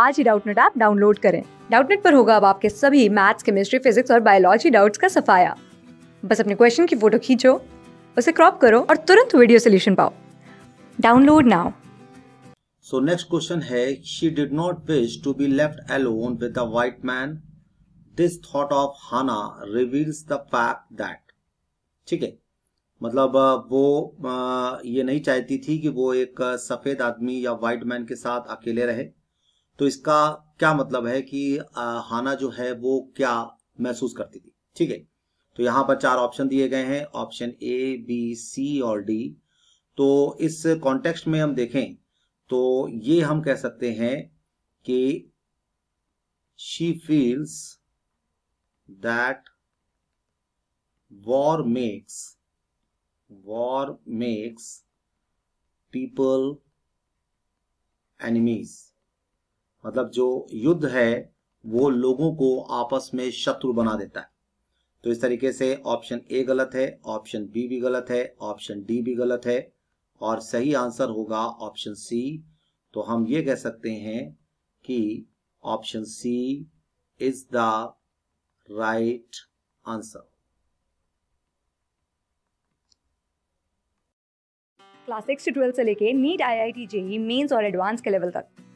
आज ही Doubtnut app download करें डाउटनेट पर होगा अब आपके सभी मैथ्स केमिस्ट्री फिजिक्स और बायोलॉजी डाउट्स का सफाया बस अपने क्वेश्चन की फोटो खींचो उसे क्रॉप करो और तुरंत वीडियो सोल्यूशन पाओ download now so next question है she did not wish to be left alone with the white man this thought of Hana reveals the fact that ठीक है मतलब वो ये नहीं चाहती थी कि वो एक सफेद आदमी या व्हाइट मैन के साथ अकेले रहे तो इसका क्या मतलब है कि हाना जो है वो क्या महसूस करती थी ठीक है तो यहां पर चार ऑप्शन दिए गए हैं ऑप्शन ए बी सी और डी तो इस कॉन्टेक्स्ट में हम देखें तो ये हम कह सकते हैं कि she feels that war makes war makes people enemies मतलब जो युद्ध है वो लोगों को आपस में शत्रु बना देता है तो इस तरीके से ऑप्शन ए गलत है ऑप्शन बी भी गलत है ऑप्शन डी भी गलत है और सही आंसर होगा ऑप्शन सी तो हम ये कह सकते हैं कि option C is the right answer class six से ट्वेल्थ से लेके NEET I I T JEE mains और एडवांस के लेवल तक